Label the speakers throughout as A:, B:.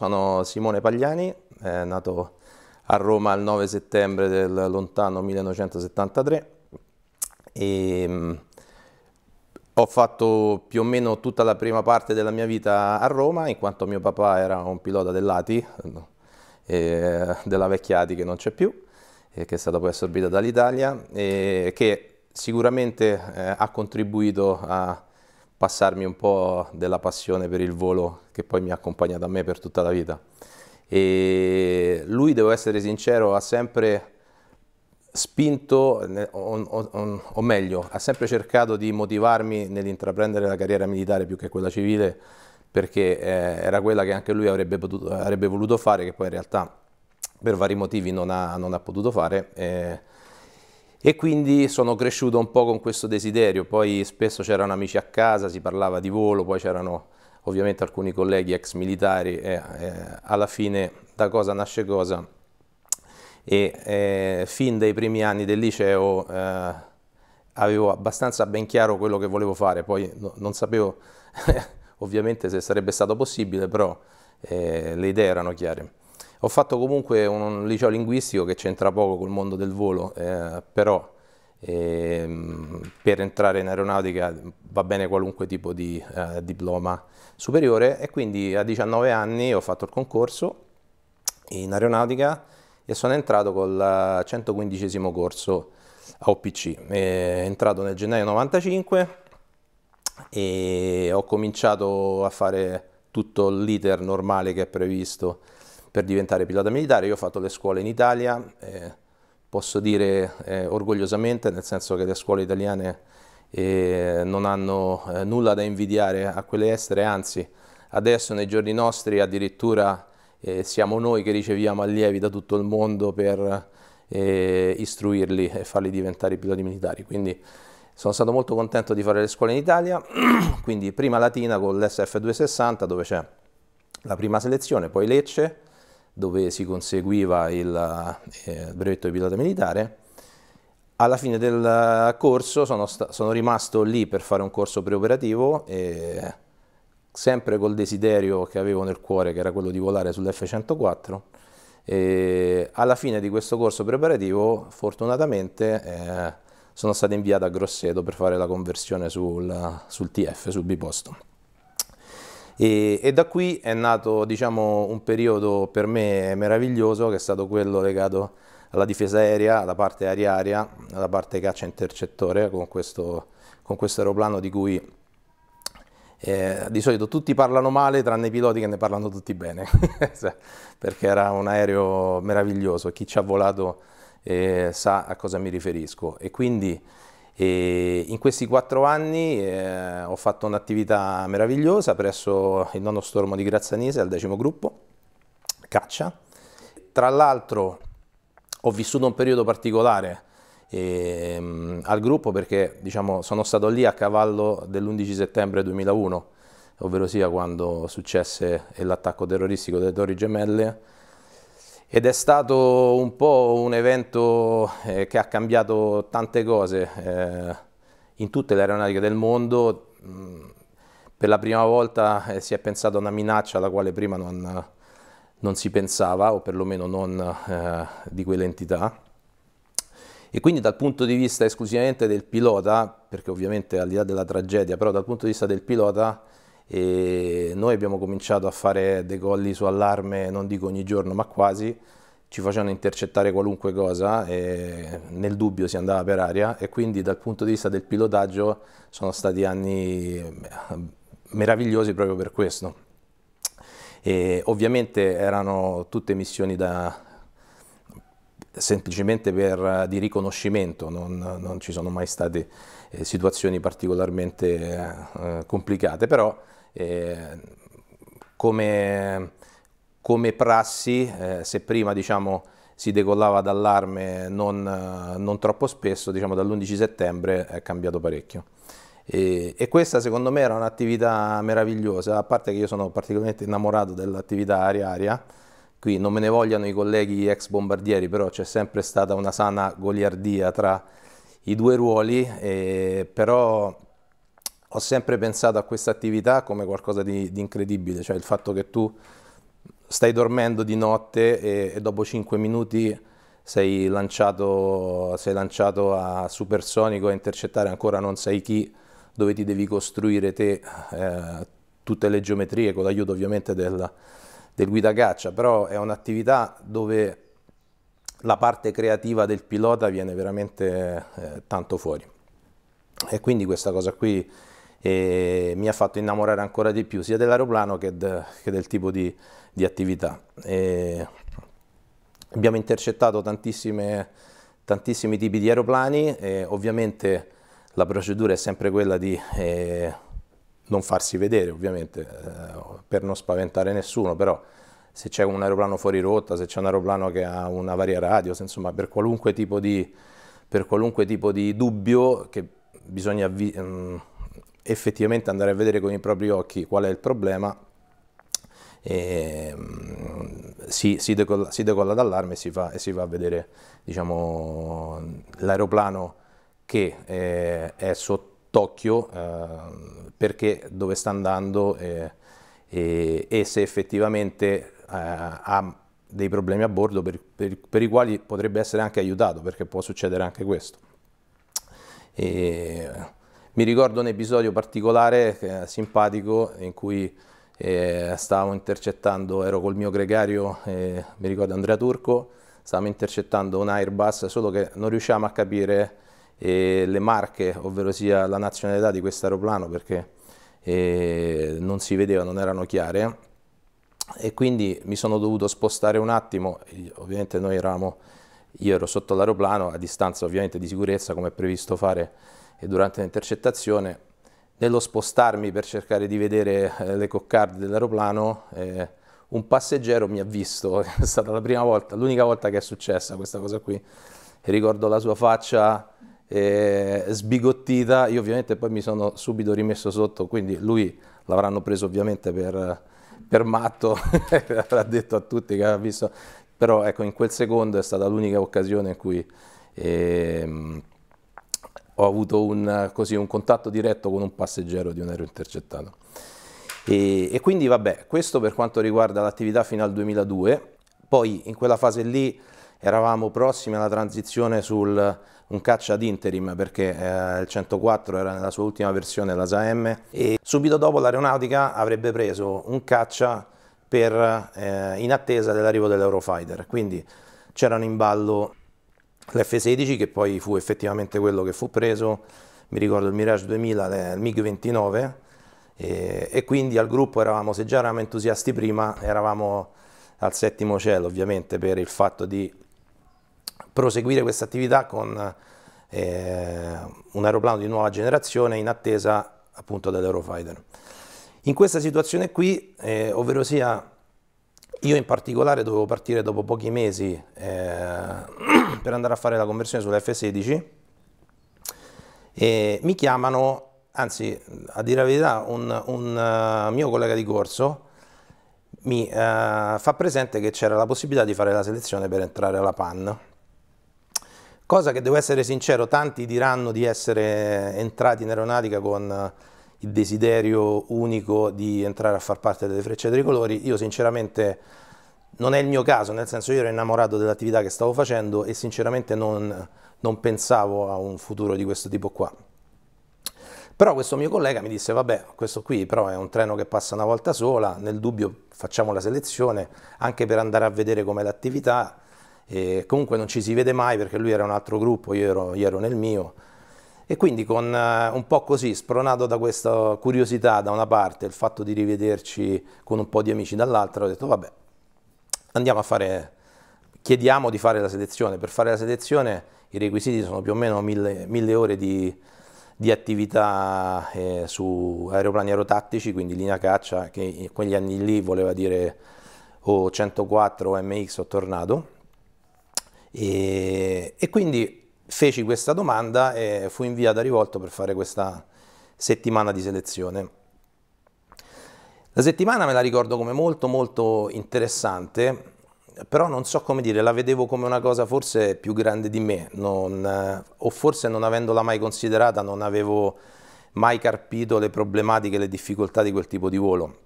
A: Sono Simone Pagliani, eh, nato a Roma il 9 settembre del lontano 1973 e mm, ho fatto più o meno tutta la prima parte della mia vita a Roma in quanto mio papà era un pilota dell'ATI, eh, della vecchia ATI che non c'è più eh, che è stata poi assorbita dall'Italia e che sicuramente eh, ha contribuito a passarmi un po' della passione per il volo che poi mi ha accompagnato a me per tutta la vita. E lui, devo essere sincero, ha sempre spinto, o, meglio, ha sempre cercato di motivarmi nell'intraprendere la carriera militare più che quella civile, perché eh, era quella che anche lui avrebbe, potuto, avrebbe, voluto fare, che poi in realtà per vari motivi non ha, non ha potuto fare. Eh, e quindi sono cresciuto un po' con questo desiderio, poi spesso c'erano amici a casa, si parlava di volo, poi c'erano ovviamente alcuni colleghi ex militari e eh, alla fine da cosa nasce cosa e eh, fin dai primi anni del liceo eh, avevo abbastanza ben chiaro quello che volevo fare, poi no, non sapevo ovviamente se sarebbe stato possibile, però eh, le idee erano chiare. Ho fatto comunque un liceo linguistico che c'entra poco col mondo del volo, eh, però ehm, per entrare in aeronautica va bene qualunque tipo di eh, diploma superiore e quindi a 19 anni ho fatto il concorso in aeronautica e sono entrato col 115 eh, corso a OPC. Eh, è entrato nel gennaio 95 e ho cominciato a fare tutto l'iter normale che è previsto per diventare pilota militare. Io ho fatto le scuole in Italia, eh, posso dire eh, orgogliosamente, nel senso che le scuole italiane eh, non hanno eh, nulla da invidiare a quelle estere, anzi adesso nei giorni nostri addirittura eh, siamo noi che riceviamo allievi da tutto il mondo per eh, istruirli e farli diventare piloti militari. Quindi sono stato molto contento di fare le scuole in Italia, quindi prima Latina con l'SF260 dove c'è la prima selezione, poi Lecce, dove si conseguiva il, eh, brevetto di pilota militare. Alla fine del eh, corso sono, sono rimasto lì per fare un corso preoperativo, e, sempre col desiderio che avevo nel cuore, che era quello di volare sull'F-104. E alla fine di questo corso preparativo, fortunatamente, eh, sono stato inviato a Grosseto per fare la conversione sul, sul TF, sul biposto. E, e da qui è nato diciamo, un periodo per me meraviglioso che è stato quello legato alla difesa aerea, alla parte aria-aria, alla parte caccia intercettore con questo, con questo aeroplano di cui eh, di solito tutti parlano male tranne i piloti che ne parlano tutti bene cioè, perché era un aereo meraviglioso chi ci ha volato eh, sa a cosa mi riferisco e quindi e in questi quattro anni eh, ho fatto un'attività meravigliosa presso il nono stormo di Grazzanese al decimo gruppo, caccia. Tra l'altro ho vissuto un periodo particolare eh, al gruppo perché diciamo, sono stato lì a cavallo dell'11 settembre 2001, ovvero sia quando successe l'attacco terroristico delle Torri Gemelle ed è stato un po' un evento eh, che ha cambiato tante cose eh, in tutte le aeronautiche del mondo. Mm, per la prima volta eh, si è pensato a una minaccia alla quale prima non, non si pensava, o perlomeno non eh, di quell'entità. E quindi dal punto di vista esclusivamente del pilota, perché ovviamente al di là della tragedia, però dal punto di vista del pilota e noi abbiamo cominciato a fare dei colli su allarme, non dico ogni giorno, ma quasi, ci facevano intercettare qualunque cosa e nel dubbio si andava per aria e quindi dal punto di vista del pilotaggio sono stati anni eh, meravigliosi proprio per questo. E ovviamente erano tutte missioni da, semplicemente per, eh, di riconoscimento, non, non, ci sono mai state eh, situazioni particolarmente eh, complicate, però Ehm, come, come, prassi, eh, se prima diciamo, si decollava dall'arme non, non troppo spesso, diciamo, dall'11 settembre è cambiato parecchio. E, e, questa secondo me era un'attività meravigliosa, a parte che io sono particolarmente innamorato dell'attività aria-aria, qui non me ne vogliano i colleghi ex bombardieri, però c'è sempre stata una sana goliardia tra i due ruoli, eh, però ho sempre pensato a questa attività come qualcosa di, di, incredibile, cioè il fatto che tu stai dormendo di notte e, e dopo 5 minuti sei lanciato, sei lanciato, a supersonico a intercettare ancora non sai chi, dove ti devi costruire te eh, tutte le geometrie con l'aiuto ovviamente del, del guidacaccia, però è un'attività dove la parte creativa del pilota viene veramente eh, tanto fuori. E quindi questa cosa qui e mi ha fatto innamorare ancora di più sia dell'aeroplano che, de, che, del tipo di, di attività. E abbiamo intercettato tantissimi tipi di aeroplani e ovviamente la procedura è sempre quella di eh, non farsi vedere ovviamente eh, per non spaventare nessuno, però se c'è un aeroplano fuori rotta, se c'è un aeroplano che ha una varia radio, insomma per qualunque tipo di, per qualunque tipo di dubbio che bisogna mh, mm, effettivamente andare a vedere con i propri occhi qual è il problema, e, ehm, si, si, decolla, si decolla d'allarme e, e si, va a vedere diciamo, l'aeroplano che eh, è sott'occhio eh, perché dove sta andando eh, e, e, se effettivamente eh, ha dei problemi a bordo per, per, per, i quali potrebbe essere anche aiutato perché può succedere anche questo. E, mi ricordo un episodio particolare, eh, simpatico, in cui eh, stavo intercettando, ero col mio gregario, eh, mi ricordo Andrea Turco, stavamo intercettando un Airbus, solo che non riusciamo a capire eh, le marche, ovvero sia la nazionalità di questo aeroplano, perché eh, non si vedeva, non erano chiare e quindi mi sono dovuto spostare un attimo, ovviamente noi eravamo, io ero sotto l'aeroplano a distanza ovviamente di sicurezza come è previsto fare e durante l'intercettazione, nello spostarmi per cercare di vedere eh, le coccarde dell'aeroplano, eh, un passeggero mi ha visto, è stata la prima volta, l'unica volta che è successa questa cosa qui, e ricordo la sua faccia eh, sbigottita, io ovviamente poi mi sono subito rimesso sotto, quindi lui l'avranno preso ovviamente per, per matto, avrà detto a tutti che aveva visto, però ecco in quel secondo è stata l'unica occasione in cui... Eh, ho avuto un, così, un, contatto diretto con un passeggero di un aereo intercettato. E, e quindi vabbè, questo per quanto riguarda l'attività fino al 2002, poi in quella fase lì eravamo prossimi alla transizione su un caccia ad interim perché eh, il 104 era nella sua ultima versione, la SAM, e subito dopo l'aeronautica avrebbe preso un caccia per, eh, in attesa dell'arrivo dell'Eurofighter, quindi c'erano in ballo l'F-16 che poi fu effettivamente quello che fu preso, mi ricordo il Mirage 2000, il MiG-29 e, e, quindi al gruppo eravamo, se già eravamo entusiasti prima, eravamo al settimo cielo ovviamente per il fatto di proseguire questa attività con eh, un aeroplano di nuova generazione in attesa appunto dell'Eurofighter. In questa situazione qui, eh, ovvero sia io in particolare dovevo partire dopo pochi mesi eh, per andare a fare la conversione sull'F16 e mi chiamano, anzi a dire la verità, un, un uh, mio collega di corso mi uh, fa presente che c'era la possibilità di fare la selezione per entrare alla PAN. Cosa che devo essere sincero, tanti diranno di essere entrati in aeronautica con il desiderio unico di entrare a far parte delle frecce tricolori. Io sinceramente non è il mio caso, nel senso io ero innamorato dell'attività che stavo facendo e sinceramente non, non pensavo a un futuro di questo tipo qua. Però questo mio collega mi disse, vabbè, questo qui però è un treno che passa una volta sola, nel dubbio facciamo la selezione, anche per andare a vedere com'è l'attività, e comunque non ci si vede mai perché lui era un altro gruppo, io ero, io ero nel mio, e quindi con, eh, un po' così, spronato da questa curiosità da una parte, il fatto di rivederci con un po' di amici dall'altra, ho detto vabbè, andiamo a fare, chiediamo di fare la selezione. Per fare la selezione i requisiti sono più o meno mille, mille ore di, di attività eh, su aeroplani aerotattici, quindi linea caccia, che in quegli anni lì voleva dire o 104 o MX o Tornado. E, e quindi feci questa domanda e fu inviata a rivolto per fare questa settimana di selezione. La settimana me la ricordo come molto molto interessante, però non so come dire, la vedevo come una cosa forse più grande di me, non, eh, o forse non avendola mai considerata non avevo mai capito le problematiche, le difficoltà di quel tipo di volo.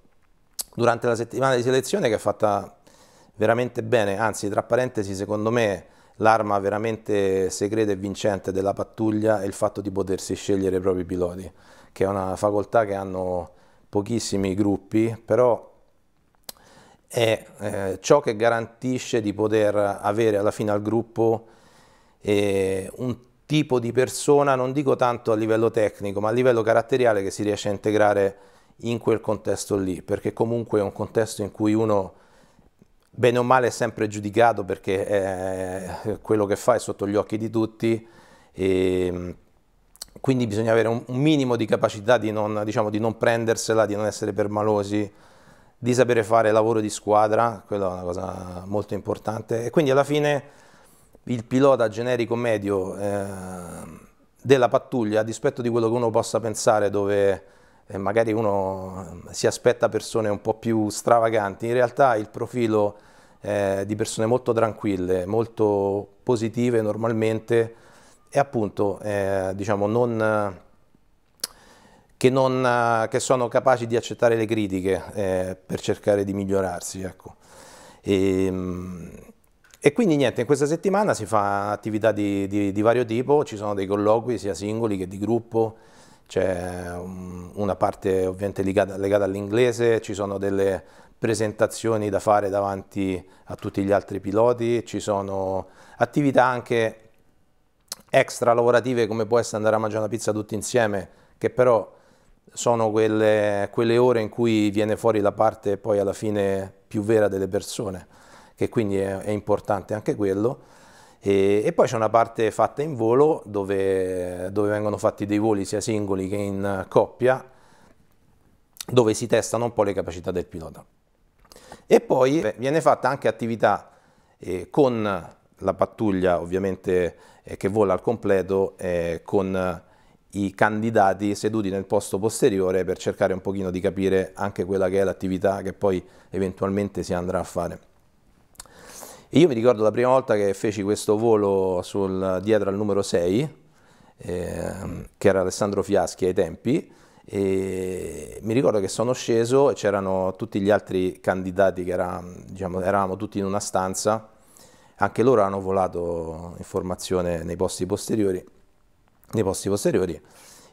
A: Durante la settimana di selezione che è fatta veramente bene, anzi tra parentesi secondo me l'arma veramente segreta e vincente della pattuglia è il fatto di potersi scegliere i propri piloti, che è una facoltà che hanno pochissimi gruppi, però è eh, ciò che garantisce di poter avere alla fine al gruppo eh, un tipo di persona, non dico tanto a livello tecnico, ma a livello caratteriale che si riesce a integrare in quel contesto lì, perché comunque è un contesto in cui uno bene o male è sempre giudicato perché è, quello che fa è sotto gli occhi di tutti e ehm, quindi bisogna avere un, minimo di capacità di non, diciamo, di non, prendersela, di non essere permalosi, di sapere fare lavoro di squadra, quella è una cosa molto importante e quindi alla fine il pilota generico medio eh, della pattuglia, a dispetto di quello che uno possa pensare dove magari uno ehm, si aspetta persone un po' più stravaganti, in realtà il profilo eh, di persone molto tranquille, molto positive normalmente e appunto eh, diciamo non, che, non, che, sono capaci di accettare le critiche eh, per cercare di migliorarsi. Ecco. E, ehm, e quindi niente, in questa settimana si fa attività di, di, di, vario tipo, ci sono dei colloqui sia singoli che di gruppo, c'è um, una parte ovviamente legata, legata all'inglese, ci sono delle presentazioni da fare davanti a tutti gli altri piloti, ci sono attività anche extra lavorative come può essere andare a mangiare una pizza tutti insieme, che però sono quelle, quelle ore in cui viene fuori la parte poi alla fine più vera delle persone, che quindi è, è importante anche quello. E, e poi c'è una parte fatta in volo dove, dove vengono fatti dei voli sia singoli che in coppia, dove si testano un po' le capacità del pilota. E poi viene fatta anche attività eh, con la pattuglia ovviamente eh, che vola al completo eh, con i candidati seduti nel posto posteriore per cercare un pochino di capire anche quella che è l'attività che poi eventualmente si andrà a fare io mi ricordo la prima volta che feci questo volo sul, dietro al numero 6, eh, che era Alessandro Fiaschi ai tempi, e mi ricordo che sono sceso e c'erano tutti gli altri candidati che era, diciamo, eravamo tutti in una stanza, anche loro hanno volato in formazione nei posti posteriori, nei posti posteriori.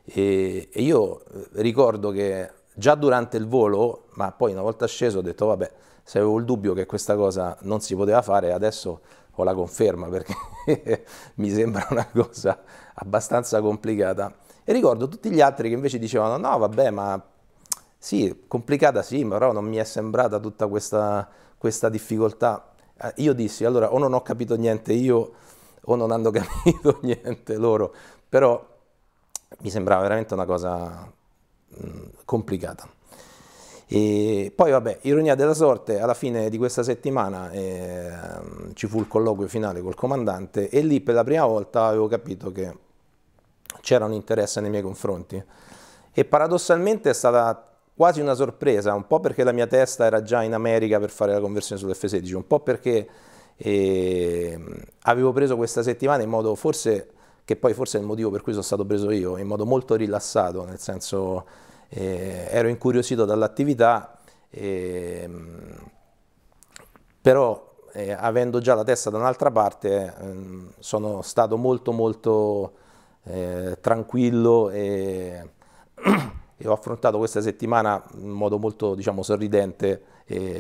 A: E, e io ricordo che già durante il volo, ma poi una volta sceso ho detto vabbè, se avevo il dubbio che questa cosa non si poteva fare, adesso ho la conferma perché mi sembra una cosa abbastanza complicata. E ricordo tutti gli altri che invece dicevano no vabbè ma sì, complicata sì, però non mi è sembrata tutta questa, questa difficoltà. Eh, io dissi allora o non ho capito niente io o non hanno capito niente loro, però mi sembrava veramente una cosa mh, mm, complicata. E poi vabbè, ironia della sorte, alla fine di questa settimana eh, ci fu il colloquio finale col comandante e lì per la prima volta avevo capito che c'era un interesse nei miei confronti. E paradossalmente è stata quasi una sorpresa, un po' perché la mia testa era già in America per fare la conversione sull'F16, un po' perché eh, avevo preso questa settimana in modo forse, che poi forse è il motivo per cui sono stato preso io, in modo molto rilassato, nel senso eh, ero incuriosito dall'attività, eh, però eh, avendo già la testa da un'altra parte ehm, sono stato molto molto eh, tranquillo e, e, ho affrontato questa settimana in modo molto diciamo, sorridente,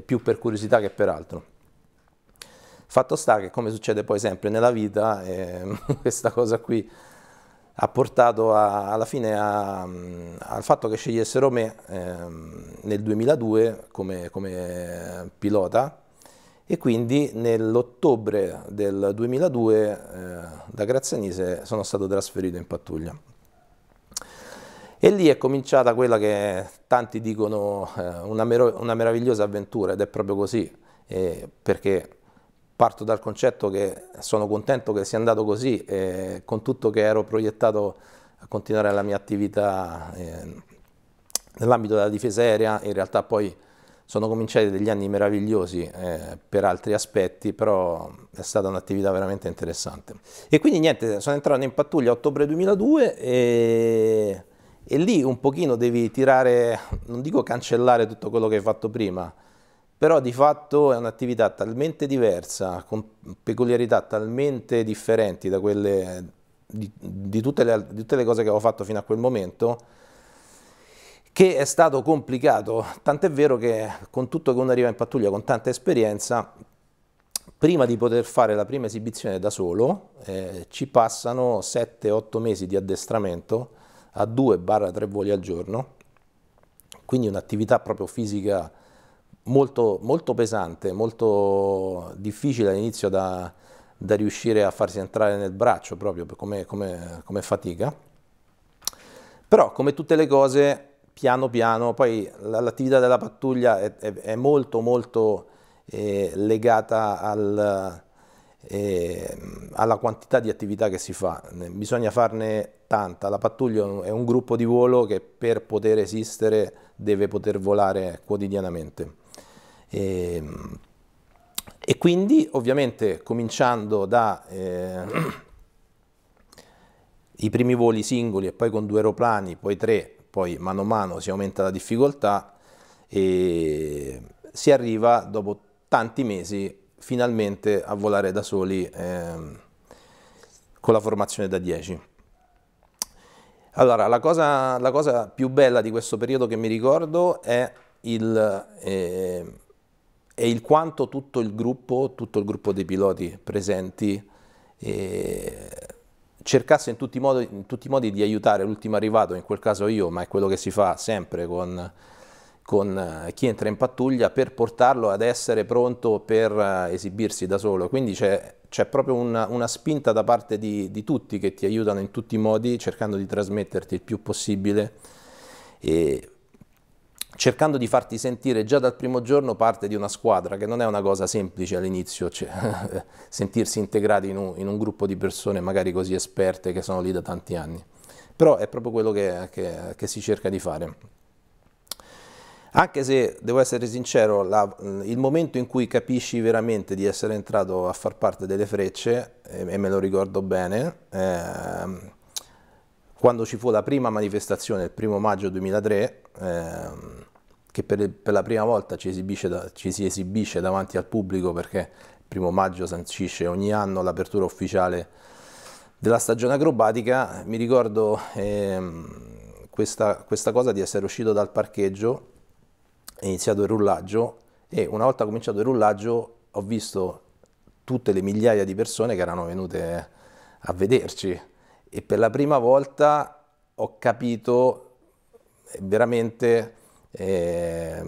A: più per curiosità che per altro. Fatto sta che come succede poi sempre nella vita, ehm, questa cosa qui ha portato a, alla fine a, al fatto che scegliessero me ehm, nel 2002 come, come, pilota e quindi nell'ottobre del 2002 eh, da Grazianise sono stato trasferito in pattuglia. E lì è cominciata quella che tanti dicono eh, una, una, meravigliosa avventura ed è proprio così, eh, perché parto dal concetto che sono contento che sia andato così, eh, con tutto che ero proiettato a continuare la mia attività eh, nell'ambito della difesa aerea, in realtà poi sono cominciati degli anni meravigliosi eh, per altri aspetti, però è stata un'attività veramente interessante. E quindi niente, sono entrato in pattuglia a ottobre 2002 e, e lì un pochino devi tirare, non dico cancellare tutto quello che hai fatto prima, però di fatto è un'attività talmente diversa, con peculiarità talmente differenti da quelle di, di, tutte le, di, tutte le, cose che avevo fatto fino a quel momento, che è stato complicato, tant'è vero che con tutto che uno arriva in pattuglia con tanta esperienza, prima di poter fare la prima esibizione da solo, eh, ci passano 7-8 mesi di addestramento a 2-3 voli al giorno, quindi un'attività proprio fisica molto, molto pesante, molto difficile all'inizio da, da, riuscire a farsi entrare nel braccio proprio come, come, come fatica. Però come tutte le cose piano piano, poi l'attività della pattuglia è, è, è molto molto eh, legata al, eh, alla quantità di attività che si fa, bisogna farne tanta, la pattuglia è un gruppo di volo che per poter esistere deve poter volare quotidianamente. E, ehm, e quindi ovviamente cominciando da eh, i primi voli singoli e poi con due aeroplani, poi tre, poi mano a mano si aumenta la difficoltà e si arriva dopo tanti mesi finalmente a volare da soli eh, con la formazione da 10. Allora, la cosa, la cosa, più bella di questo periodo che mi ricordo è il... Eh, e il quanto tutto il gruppo, tutto il gruppo dei piloti presenti eh, cercasse in tutti, i modi, in tutti i modi di aiutare l'ultimo arrivato, in quel caso io, ma è quello che si fa sempre con, con eh, chi entra in pattuglia per portarlo ad essere pronto per eh, esibirsi da solo. Quindi c'è, proprio una, una, spinta da parte di, di, tutti che ti aiutano in tutti i modi cercando di trasmetterti il più possibile. E cercando di farti sentire già dal primo giorno parte di una squadra, che non è una cosa semplice all'inizio, cioè, sentirsi integrati in un, in un, gruppo di persone magari così esperte che sono lì da tanti anni. Però è proprio quello che, che, che si cerca di fare. Anche se, devo essere sincero, la, il momento in cui capisci veramente di essere entrato a far parte delle frecce, e, e me lo ricordo bene, eh, quando ci fu la prima manifestazione, il primo maggio 2003, ehm, che per, per la prima volta ci, esibisce da, ci si esibisce davanti al pubblico perché il primo maggio sancisce ogni anno l'apertura ufficiale della stagione acrobatica. Mi ricordo ehm, questa, questa cosa di essere uscito dal parcheggio, è iniziato il rullaggio e una volta cominciato il rullaggio ho visto tutte le migliaia di persone che erano venute a vederci e per la prima volta ho capito veramente eh,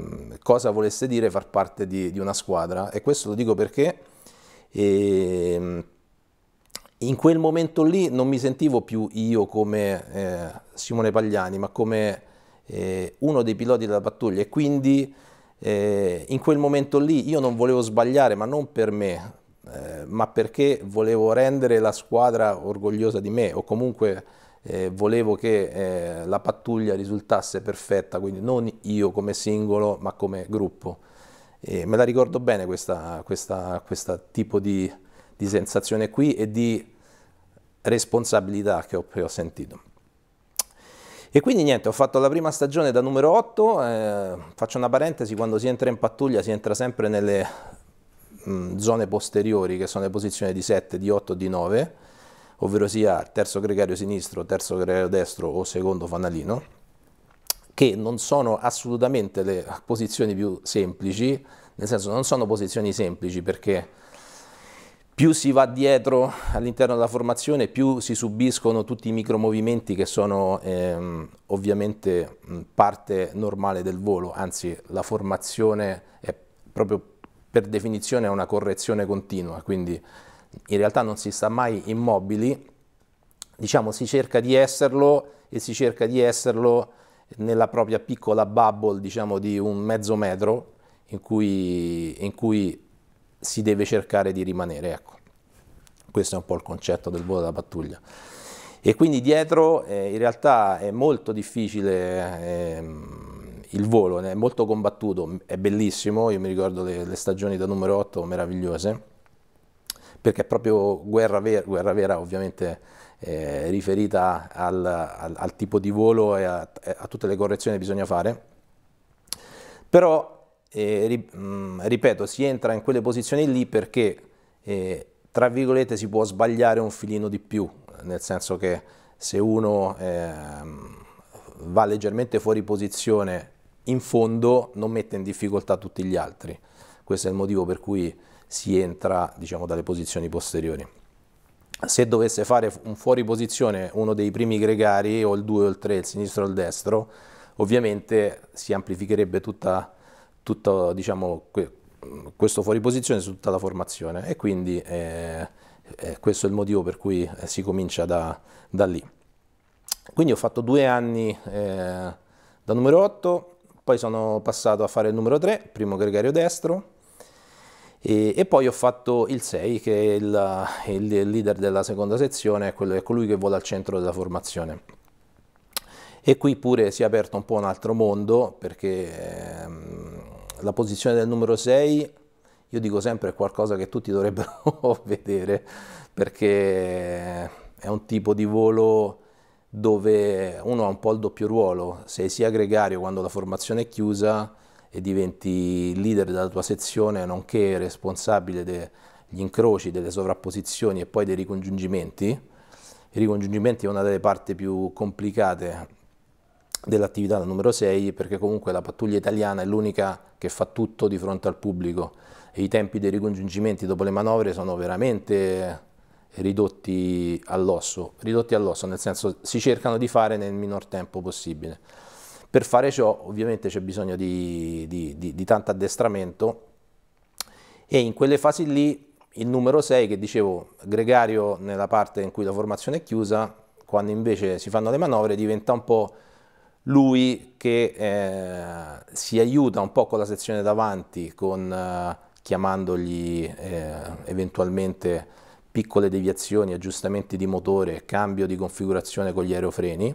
A: cosa volesse dire far parte di, di, una squadra e questo lo dico perché eh, in quel momento lì non mi sentivo più io come eh, Simone Pagliani ma come eh, uno dei piloti della pattuglia e quindi eh, in quel momento lì io non volevo sbagliare ma non per me eh, ma perché volevo rendere la squadra orgogliosa di me o comunque eh, volevo che eh, la pattuglia risultasse perfetta, quindi non io come singolo ma come gruppo. E me la ricordo bene questo tipo di, di, sensazione qui e di responsabilità che ho, che ho, sentito. E quindi niente, ho fatto la prima stagione da numero 8, eh, faccio una parentesi, quando si entra in pattuglia si entra sempre nelle mh, mm, zone posteriori che sono le posizioni di 7, di 8, di 9, ovvero sia terzo gregario sinistro, terzo gregario destro o secondo fanalino, che non sono assolutamente le posizioni più semplici, nel senso non sono posizioni semplici perché più si va dietro all'interno della formazione, più si subiscono tutti i micromovimenti che sono ehm, ovviamente parte normale del volo, anzi la formazione è proprio per definizione una correzione continua, quindi in realtà non si sta mai immobili, diciamo si cerca di esserlo e si cerca di esserlo nella propria piccola bubble diciamo di un mezzo metro in cui, in cui si deve cercare di rimanere. Ecco. Questo è un po' il concetto del volo da pattuglia. E quindi dietro eh, in realtà è molto difficile eh, il volo, è molto combattuto, è bellissimo, io mi ricordo le, le stagioni da numero 8 meravigliose perché è proprio guerra vera, guerra vera ovviamente eh, riferita al, al, al, tipo di volo e a, a, tutte le correzioni che bisogna fare. Però, eh, mm, ripeto, si entra in quelle posizioni lì perché, eh, tra virgolette, si può sbagliare un filino di più, nel senso che se uno ehm, va leggermente fuori posizione in fondo non mette in difficoltà tutti gli altri. Questo è il motivo per cui si entra diciamo, dalle posizioni posteriori. Se dovesse fare un fuori posizione uno dei primi gregari, o il 2 o il 3, il sinistro o il destro, ovviamente si amplificherebbe tutta, tutta diciamo, questo fuori posizione su tutta la formazione e quindi eh, eh, questo è il motivo per cui eh, si comincia da, da, lì. Quindi ho fatto due anni eh, da numero 8, poi sono passato a fare il numero 3, primo gregario destro, e, e, poi ho fatto il 6 che è il, il leader della seconda sezione, è, quello, è colui che vola al centro della formazione. E qui pure si è aperto un po' un altro mondo perché ehm, la posizione del numero 6 io dico sempre è qualcosa che tutti dovrebbero vedere perché è un tipo di volo dove uno ha un po' il doppio ruolo, sei sia gregario quando la formazione è chiusa, e diventi leader della tua sezione, nonché responsabile degli incroci, delle sovrapposizioni e poi dei ricongiungimenti. I ricongiungimenti è una delle parti più complicate dell'attività da numero 6 perché comunque la pattuglia italiana è l'unica che fa tutto di fronte al pubblico e i tempi dei ricongiungimenti dopo le manovre sono veramente ridotti all'osso, ridotti all'osso nel senso si cercano di fare nel minor tempo possibile. Per fare ciò ovviamente c'è bisogno di, di, di, di tanto addestramento e in quelle fasi lì il numero 6 che dicevo gregario nella parte in cui la formazione è chiusa, quando invece si fanno le manovre diventa un po' lui che eh, si aiuta un po' con la sezione davanti, con, eh, chiamandogli eh, eventualmente piccole deviazioni, aggiustamenti di motore, cambio di configurazione con gli aerofreni.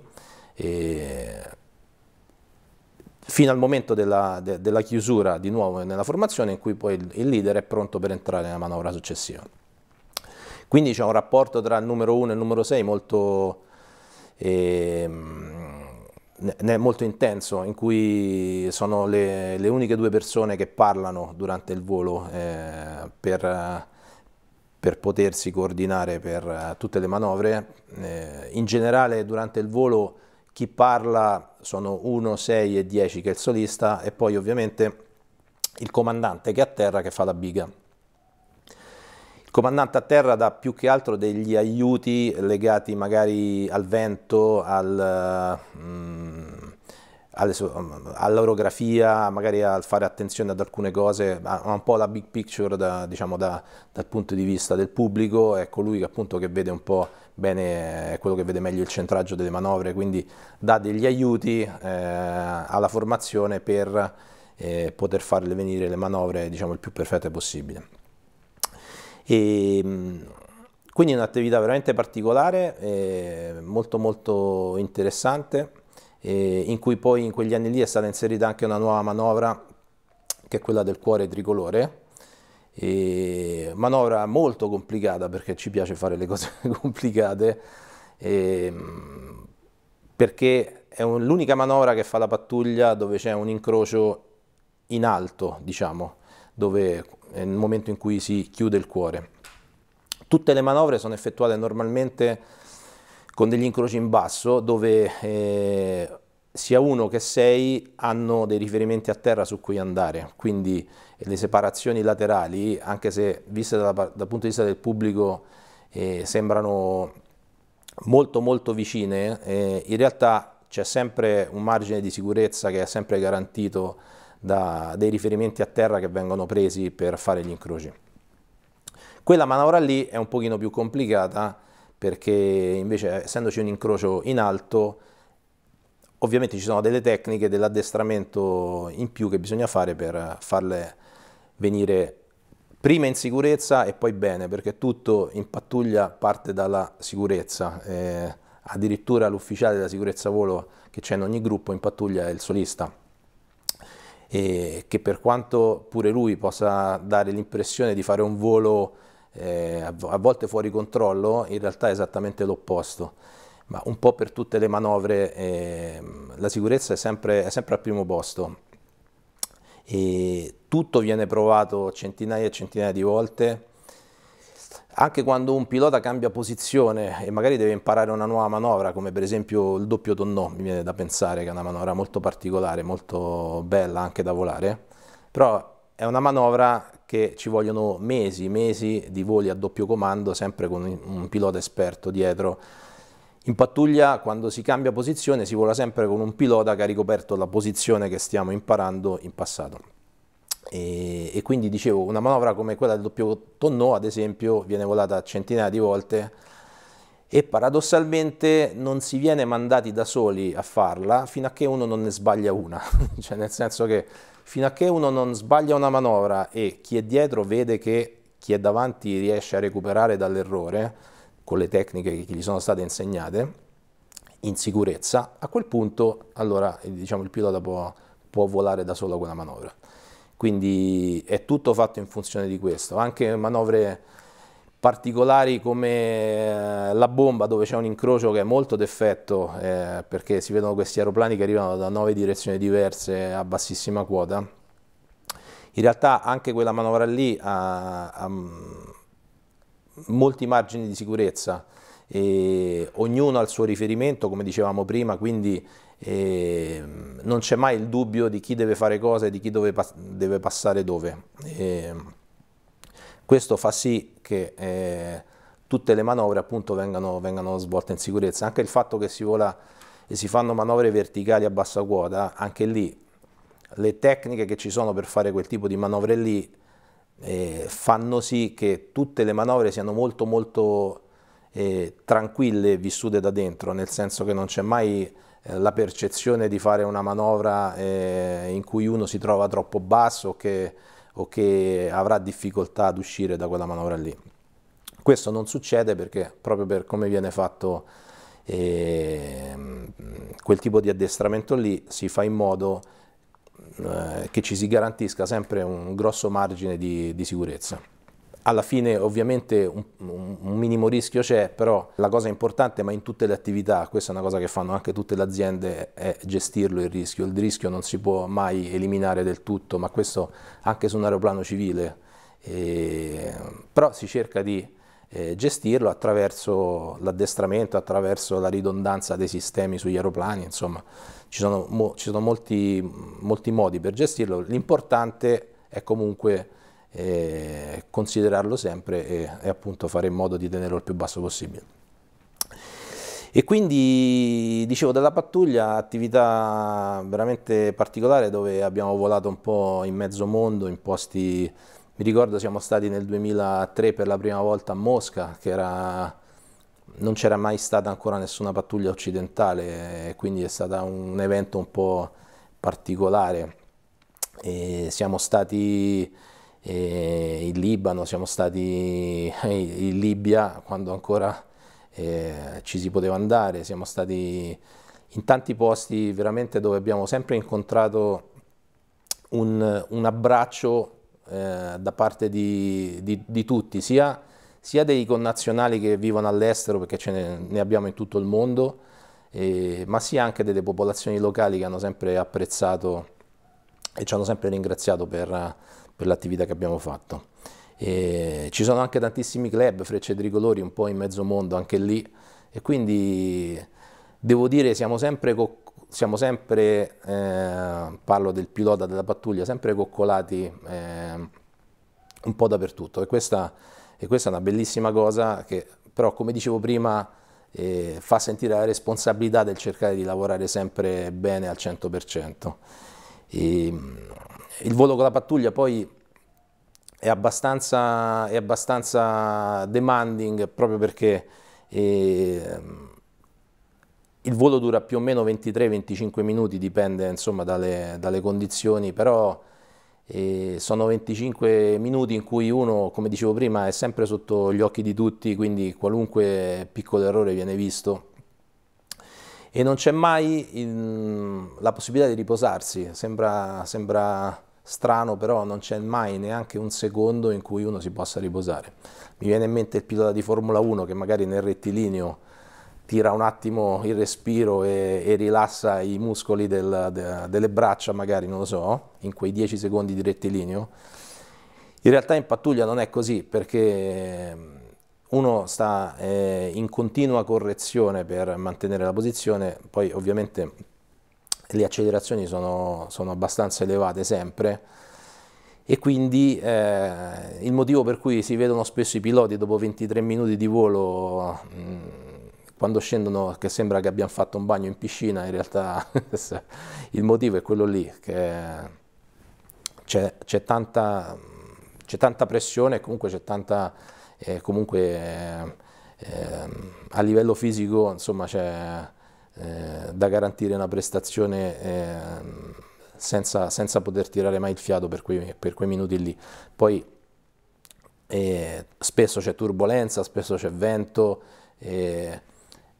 A: E fino al momento della, de, della, chiusura di nuovo nella formazione in cui poi il, il leader è pronto per entrare nella manovra successiva. Quindi c'è un rapporto tra il numero 1 e il numero 6 molto, eh, molto, intenso, in cui sono le, le, uniche due persone che parlano durante il volo eh, per, per, potersi coordinare per eh, tutte le manovre. Eh, in generale durante il volo chi parla sono 1, 6 e 10 che è il solista e poi ovviamente il comandante che è a terra che fa la biga. Il comandante a terra dà più che altro degli aiuti legati magari al vento, al, mm, mm all'orografia, magari al fare attenzione ad alcune cose, ha un po' la big picture da, diciamo, da, dal punto di vista del pubblico, è colui ecco, che appunto che vede un po' bene è quello che vede meglio il centraggio delle manovre, quindi dà degli aiuti eh, alla formazione per eh, poter farle venire le manovre diciamo, il più perfette possibile. E, mm, quindi è un'attività veramente particolare, eh, molto molto interessante, eh, in cui poi in quegli anni lì è stata inserita anche una nuova manovra che è quella del cuore tricolore, e manovra molto complicata perché ci piace fare le cose complicate, ehm, perché è l'unica manovra che fa la pattuglia dove c'è un incrocio in alto, diciamo, dove è il momento in cui si chiude il cuore. Tutte le manovre sono effettuate normalmente con degli incroci in basso dove eh, sia uno che sei hanno dei riferimenti a terra su cui andare, quindi le separazioni laterali, anche se viste da, dal punto di vista del pubblico eh, sembrano molto molto vicine, eh, in realtà c'è sempre un margine di sicurezza che è sempre garantito da dei riferimenti a terra che vengono presi per fare gli incroci. Quella manovra lì è un pochino più complicata perché invece essendoci un incrocio in alto Ovviamente ci sono delle tecniche dell'addestramento in più che bisogna fare per farle venire prima in sicurezza e poi bene, perché tutto in pattuglia parte dalla sicurezza. Eh, addirittura l'ufficiale della sicurezza volo che c'è in ogni gruppo in pattuglia è il solista. E che per quanto pure lui possa dare l'impressione di fare un volo eh, a volte fuori controllo, in realtà è esattamente l'opposto ma un po' per tutte le manovre eh, la sicurezza è sempre, è sempre, al primo posto. E tutto viene provato centinaia e centinaia di volte, anche quando un pilota cambia posizione e magari deve imparare una nuova manovra, come per esempio il doppio tonno mi viene da pensare che è una manovra molto particolare, molto bella anche da volare, però è una manovra che ci vogliono mesi, mesi di voli a doppio comando, sempre con un pilota esperto dietro, in pattuglia quando si cambia posizione si vola sempre con un pilota che ha ricoperto la posizione che stiamo imparando in passato. E, e quindi dicevo, una manovra come quella del doppio tonno, ad esempio, viene volata centinaia di volte e paradossalmente non si viene mandati da soli a farla fino a che uno non ne sbaglia una, cioè nel senso che fino a che uno non sbaglia una manovra e chi è dietro vede che chi è davanti riesce a recuperare dall'errore, con le tecniche che gli sono state insegnate in sicurezza, a quel punto allora eh, diciamo, il pilota può, può volare da solo quella manovra. Quindi è tutto fatto in funzione di questo, anche manovre particolari come eh, la bomba dove c'è un incrocio che è molto d'effetto eh, perché si vedono questi aeroplani che arrivano da nove direzioni diverse a bassissima quota. In realtà anche quella manovra lì ha, ha molti margini di sicurezza, e ognuno ha il suo riferimento, come dicevamo prima, quindi eh, non c'è mai il dubbio di chi deve fare cosa e di chi dove, deve passare dove. E ehm, questo fa sì che eh, tutte le manovre appunto vengano, vengano, svolte in sicurezza. Anche il fatto che si vola e si fanno manovre verticali a bassa quota, anche lì le tecniche che ci sono per fare quel tipo di manovre lì eh, fanno sì che tutte le manovre siano molto molto eh, tranquille vissute da dentro, nel senso che non c'è mai eh, la percezione di fare una manovra eh, in cui uno si trova troppo basso o che, o che avrà difficoltà ad uscire da quella manovra lì. Questo non succede perché proprio per come viene fatto eh, quel tipo di addestramento lì si fa in modo eh, che ci si garantisca sempre un grosso margine di, di sicurezza. Alla fine ovviamente un, un minimo rischio c'è, però la cosa importante, ma in tutte le attività, questa è una cosa che fanno anche tutte le aziende, è gestirlo il rischio. Il rischio non si può mai eliminare del tutto, ma questo anche su un aeroplano civile. E, però si cerca di eh, gestirlo attraverso l'addestramento, attraverso la ridondanza dei sistemi sugli aeroplani, insomma ci sono, mo, ci sono molti, molti, modi per gestirlo, l'importante è comunque eh, considerarlo sempre e, e appunto fare in modo di tenerlo il più basso possibile. E quindi dicevo della pattuglia, attività veramente particolare dove abbiamo volato un po' in mezzo mondo, in posti mi ricordo siamo stati nel 2003 per la prima volta a Mosca, che era non c'era mai stata ancora nessuna pattuglia occidentale, quindi è stato un evento un po' particolare. E siamo stati eh, in Libano, siamo stati in Libia quando ancora eh, ci si poteva andare, siamo stati in tanti posti veramente dove abbiamo sempre incontrato un, un abbraccio eh, da parte di, di, di tutti, sia, sia, dei connazionali che vivono all'estero, perché ce ne, ne, abbiamo in tutto il mondo, eh, ma sia anche delle popolazioni locali che hanno sempre apprezzato e ci hanno sempre ringraziato per, per l'attività che abbiamo fatto. E ci sono anche tantissimi club, frecce tricolori, un po' in mezzo mondo anche lì e quindi devo dire siamo sempre, siamo sempre eh, parlo del pilota della pattuglia, sempre coccolati eh, un po' dappertutto e questa, e questa è una bellissima cosa che però come dicevo prima eh, fa sentire la responsabilità del cercare di lavorare sempre bene al 100%. E, mm, il volo con la pattuglia poi è abbastanza, è abbastanza demanding proprio perché eh, il volo dura più o meno 23-25 minuti, dipende insomma dalle, dalle condizioni, però e sono 25 minuti in cui uno, come dicevo prima, è sempre sotto gli occhi di tutti, quindi qualunque piccolo errore viene visto e non c'è mai in, la possibilità di riposarsi, sembra, sembra strano però non c'è mai neanche un secondo in cui uno si possa riposare. Mi viene in mente il pilota di Formula 1 che magari nel rettilineo tira un attimo il respiro e, e rilassa i muscoli del, de, delle braccia, magari, non lo so, in quei 10 secondi di rettilineo. In realtà in pattuglia non è così perché mm, uno sta eh, in continua correzione per mantenere la posizione, poi ovviamente le accelerazioni sono, sono abbastanza elevate sempre e quindi eh, il motivo per cui si vedono spesso i piloti dopo 23 minuti di volo mh, mm, quando scendono che sembra che abbiano fatto un bagno in piscina, in realtà il motivo è quello lì, che c'è, c'è, tanta, c'è tanta, pressione comunque c'è tanta, eh, comunque, eh, eh, a livello fisico insomma c'è eh, da garantire una prestazione eh, senza, senza, poter tirare mai il fiato per quei, per quei minuti lì. Poi eh, spesso c'è turbolenza, spesso c'è vento.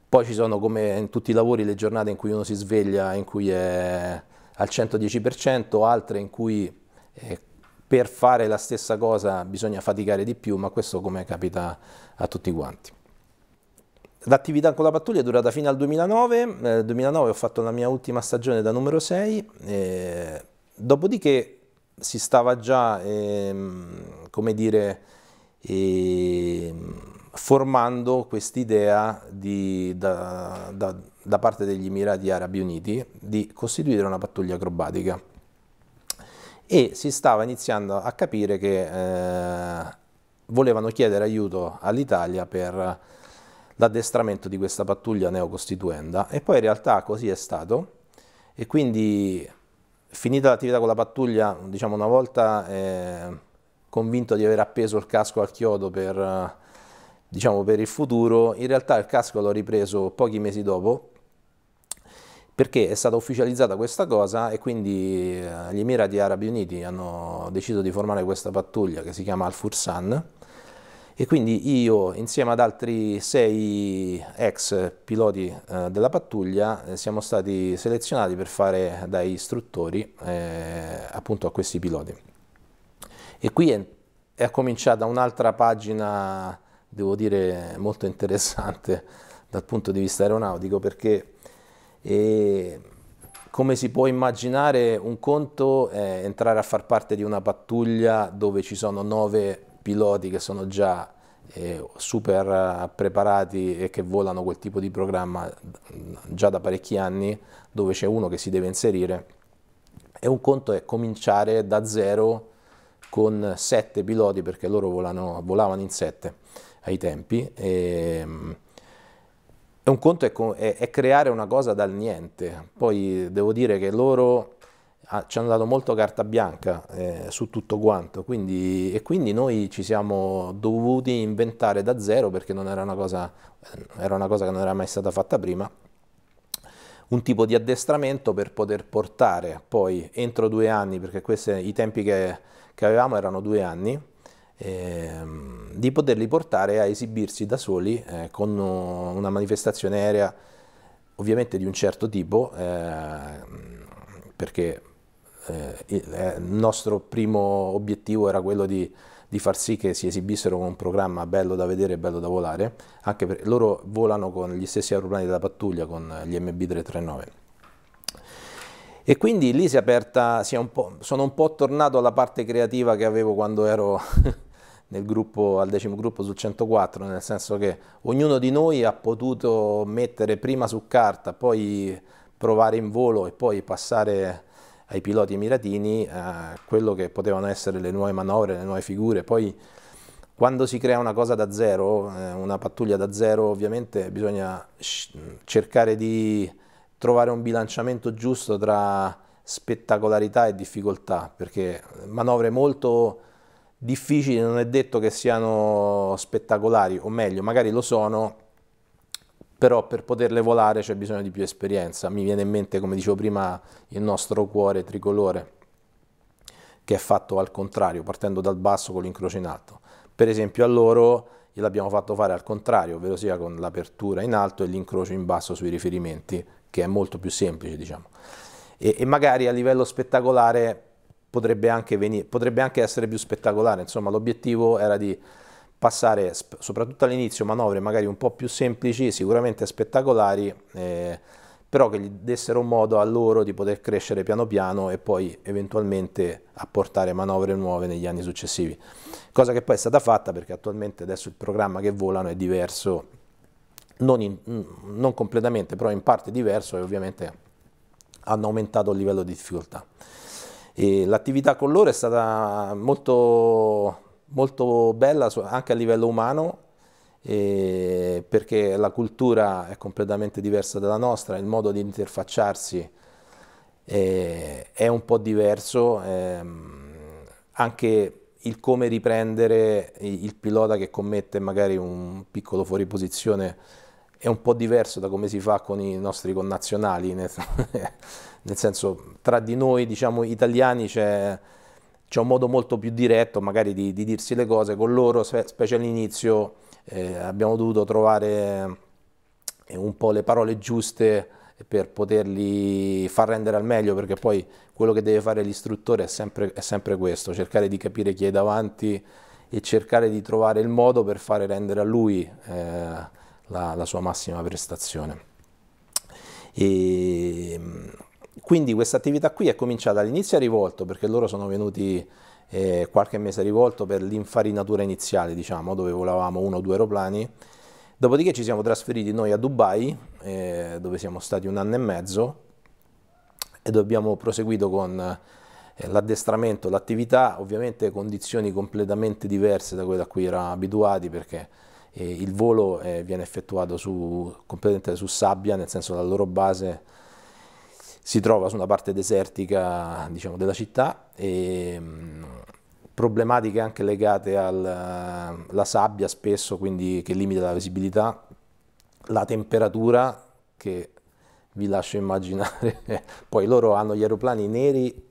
A: Poi ci sono come in tutti i lavori le giornate in cui uno si sveglia, in cui è al 110%, altre in cui eh, per fare la stessa cosa bisogna faticare di più, ma questo come capita a tutti quanti. L'attività con la pattuglia è durata fino al 2009, nel 2009 ho fatto la mia ultima stagione da numero 6, eh, dopodiché si stava già, ehm, come dire, ehm, formando quest'idea da, da, da parte degli Emirati Arabi Uniti di costituire una pattuglia acrobatica e si stava iniziando a capire che eh, volevano chiedere aiuto all'Italia per l'addestramento di questa pattuglia neocostituenda e poi in realtà così è stato e quindi finita l'attività con la pattuglia, diciamo una volta eh, convinto di aver appeso il casco al chiodo per diciamo per il futuro, in realtà il casco l'ho ripreso pochi mesi dopo perché è stata ufficializzata questa cosa e quindi eh, gli Emirati Arabi Uniti hanno deciso di formare questa pattuglia che si chiama Al-Fursan e quindi io insieme ad altri sei ex piloti eh, della pattuglia eh, siamo stati selezionati per fare da istruttori eh, appunto a questi piloti e qui è, è cominciata un'altra pagina devo dire molto interessante dal punto di vista aeronautico perché eh, come si può immaginare un conto è entrare a far parte di una pattuglia dove ci sono nove piloti che sono già eh, super eh, preparati e che volano quel tipo di programma mm, già da parecchi anni dove c'è uno che si deve inserire e un conto è cominciare da zero con sette piloti perché loro volano, volavano in sette ai tempi. E, ehm, e un conto è, è, è, creare una cosa dal niente. Poi devo dire che loro ah, ci hanno dato molto carta bianca eh, su tutto quanto, quindi, e quindi noi ci siamo dovuti inventare da zero perché non era una cosa, era una cosa che non era mai stata fatta prima un tipo di addestramento per poter portare poi entro due anni, perché questi, i tempi che, che avevamo erano due anni, ehm, di poterli portare a esibirsi da soli eh, con eh, una manifestazione aerea ovviamente di un certo tipo, ehm, eh, perché eh, il nostro primo obiettivo era quello di, di, far sì che si esibissero con un programma bello da vedere e bello da volare, anche perché loro volano con gli stessi aeroplani della pattuglia, con gli MB339. E quindi lì si è aperta, si è un sono un po' tornato alla parte creativa che avevo quando ero gruppo, al decimo gruppo sul 104, nel senso che ognuno di noi ha potuto mettere prima su carta, poi provare in volo e poi passare ai piloti emiratini eh, quello che potevano essere le nuove manovre, le nuove figure. Poi quando si crea una cosa da zero, eh, una pattuglia da zero, ovviamente bisogna cercare di trovare un bilanciamento giusto tra spettacolarità e difficoltà, perché manovre molto difficili non è detto che siano spettacolari, o meglio, magari lo sono, però per poterle volare c'è bisogno di più esperienza. Mi viene in mente, come dicevo prima, il nostro cuore tricolore, che è fatto al contrario, partendo dal basso con l'incrocio in alto. Per esempio a loro gliel'abbiamo fatto fare al contrario, ovvero sia con l'apertura in alto e l'incrocio in basso sui riferimenti, che è molto più semplice, diciamo. E, e magari a livello spettacolare potrebbe anche, venire, potrebbe anche essere più spettacolare. Insomma, l'obiettivo era di passare, soprattutto all'inizio, manovre magari un po' più semplici, sicuramente spettacolari, eh, però che gli dessero modo a loro di poter crescere piano piano e poi eventualmente apportare manovre nuove negli anni successivi. Cosa che poi è stata fatta perché attualmente adesso il programma che volano è diverso, non, in, non completamente, però in parte diverso e ovviamente hanno aumentato il livello di difficoltà l'attività con loro è stata molto, molto bella anche a livello umano perché la cultura è completamente diversa dalla nostra, il modo di interfacciarsi è un po' diverso, ehm, anche il come riprendere il pilota che commette magari un piccolo fuori posizione è un po' diverso da come si fa con i nostri connazionali, nel, nel senso tra di noi diciamo italiani c'è, un modo molto più diretto magari di, di dirsi le cose, con loro specie all'inizio eh, abbiamo dovuto trovare eh, un po' le parole giuste per poterli far rendere al meglio, perché poi quello che deve fare l'istruttore è sempre, è sempre questo, cercare di capire chi è davanti e cercare di trovare il modo per fare rendere a lui eh, la, la sua massima prestazione. E quindi questa attività qui è cominciata all'inizio a rivolto perché loro sono venuti eh, qualche mese a rivolto per l'infarinatura iniziale, diciamo, dove volavamo uno o due aeroplani. Dopodiché ci siamo trasferiti noi a Dubai, eh, dove siamo stati un anno e mezzo, e dove abbiamo proseguito con eh, l'addestramento, l'attività, ovviamente condizioni completamente diverse da quelle a cui era abituati perché e il volo eh, viene effettuato su, completamente su sabbia, nel senso la loro base si trova su una parte desertica diciamo, della città e mh, mm, problematiche anche legate alla sabbia spesso, quindi che limita la visibilità, la temperatura che vi lascio immaginare. Poi loro hanno gli aeroplani neri,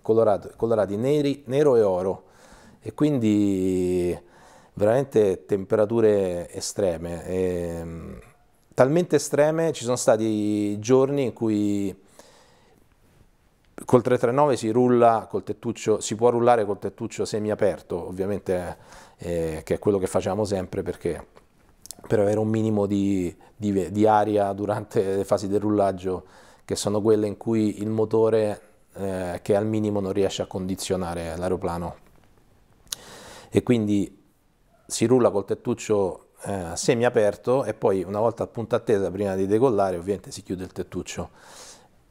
A: colorati, colorati neri, nero e oro e quindi veramente temperature estreme, e, ehm, talmente estreme ci sono stati giorni in cui col 339 si rulla col tettuccio, si può rullare col tettuccio semiaperto, ovviamente eh, che è quello che facciamo sempre perché per avere un minimo di, di, di, aria durante le fasi del rullaggio che sono quelle in cui il motore eh, che al minimo non riesce a condizionare l'aeroplano e quindi si rulla col tettuccio eh, aperto e poi una volta al punto attesa prima di decollare ovviamente si chiude il tettuccio.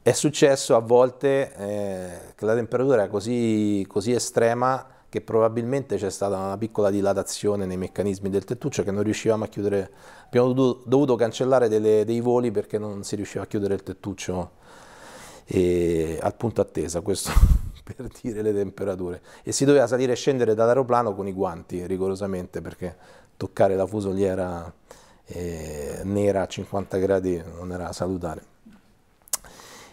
A: È successo a volte eh, che la temperatura era così, così estrema che probabilmente c'è stata una piccola dilatazione nei meccanismi del tettuccio che non riuscivamo a chiudere, abbiamo dovuto cancellare delle, dei voli perché non si riusciva a chiudere il tettuccio e, eh, al punto attesa. Questo per dire le temperature e si doveva salire e scendere dall'aeroplano con i guanti rigorosamente perché toccare la fusoliera eh, nera a 50 gradi non era salutare.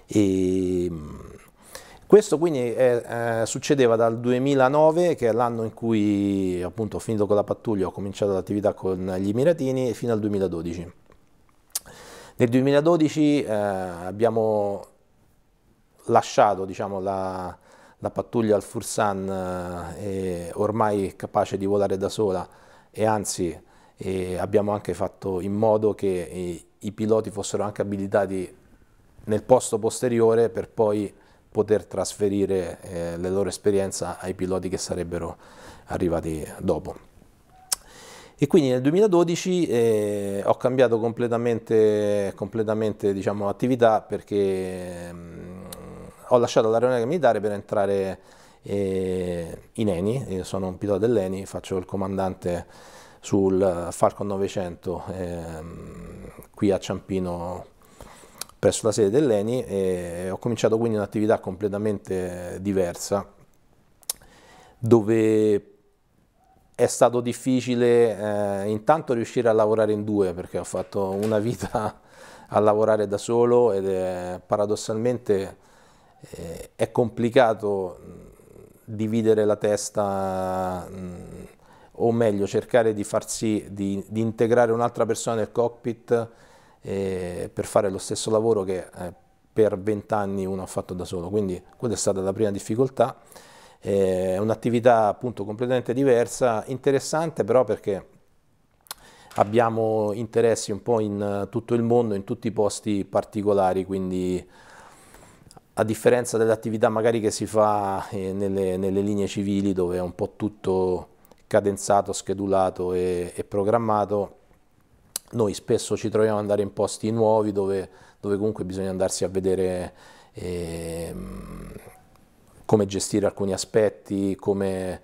A: E, mm, questo quindi è, eh, succedeva dal 2009, che è l'anno in cui appunto ho finito con la pattuglia, ho cominciato l'attività con gli Emiratini, fino al 2012. Nel 2012 eh, abbiamo lasciato diciamo, la, la pattuglia al Fursan eh, è ormai capace di volare da sola e anzi e eh, abbiamo anche fatto in modo che eh, i piloti fossero anche abilitati nel posto posteriore per poi poter trasferire eh, la loro esperienze ai piloti che sarebbero arrivati dopo. E quindi nel 2012 eh, ho cambiato completamente, completamente diciamo, attività perché mm, ho lasciato l'aeronautica militare per entrare eh, in Eni, io sono un pilota dell'Eni, faccio il comandante sul Falcon 900 ehm, qui a Ciampino presso la sede dell'ENI e ho cominciato quindi un'attività completamente diversa dove è stato difficile eh, intanto riuscire a lavorare in due perché ho fatto una vita a lavorare da solo ed è paradossalmente eh, è complicato dividere la testa mh, o meglio cercare di far sì di, di integrare un'altra persona nel cockpit eh, per fare lo stesso lavoro che eh, per vent'anni uno ha fatto da solo quindi quella è stata la prima difficoltà eh, è eh, un'attività appunto completamente diversa interessante però perché abbiamo interessi un po' in eh, tutto il mondo in tutti i posti particolari quindi a differenza dell'attività magari che si fa eh, nelle, nelle, linee civili dove è un po' tutto cadenzato, schedulato e, e programmato, noi spesso ci troviamo ad andare in posti nuovi dove, dove comunque bisogna andarsi a vedere eh, come gestire alcuni aspetti, come,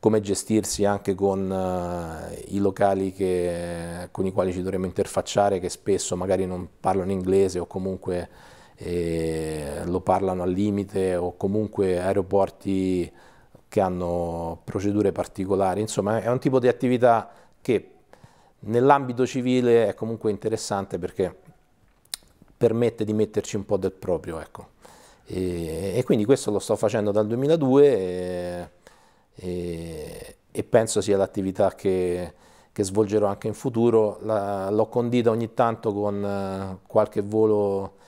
A: come gestirsi anche con eh, i locali che, con i quali ci dovremmo interfacciare, che spesso magari non parlano inglese o comunque lo parlano al limite o comunque aeroporti che hanno procedure particolari, insomma è un tipo di attività che nell'ambito civile è comunque interessante perché permette di metterci un po' del proprio. Ecco. E, e, quindi questo lo sto facendo dal 2002 e, e, e penso sia l'attività che, che, svolgerò anche in futuro. l'ho condita ogni tanto con eh, qualche volo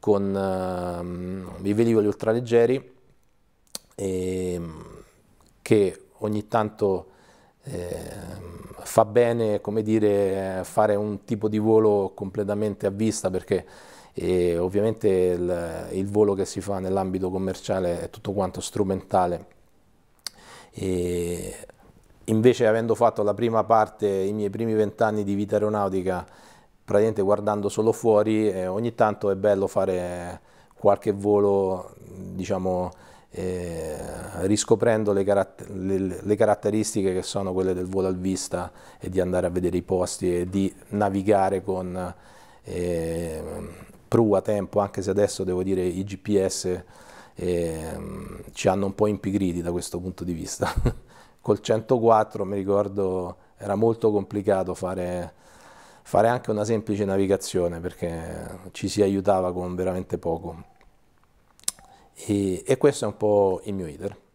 A: con uh, ehm, i velivoli ultraleggeri eh, che ogni tanto eh, fa bene come dire, fare un tipo di volo completamente a vista perché eh, ovviamente il, il, volo che si fa nell'ambito commerciale è tutto quanto strumentale. E invece avendo fatto la prima parte, i miei primi vent'anni di vita aeronautica, praticamente guardando solo fuori, eh, ogni tanto è bello fare qualche volo, diciamo, eh, riscoprendo le, caratter le, le, caratteristiche che sono quelle del volo al vista e di andare a vedere i posti e di navigare con eh, prua tempo, anche se adesso devo dire i GPS ehm, ci hanno un po' impigriti da questo punto di vista. Col 104 mi ricordo era molto complicato fare fare anche una semplice navigazione perché ci si aiutava con veramente poco. E, e questo è un po' il mio iter.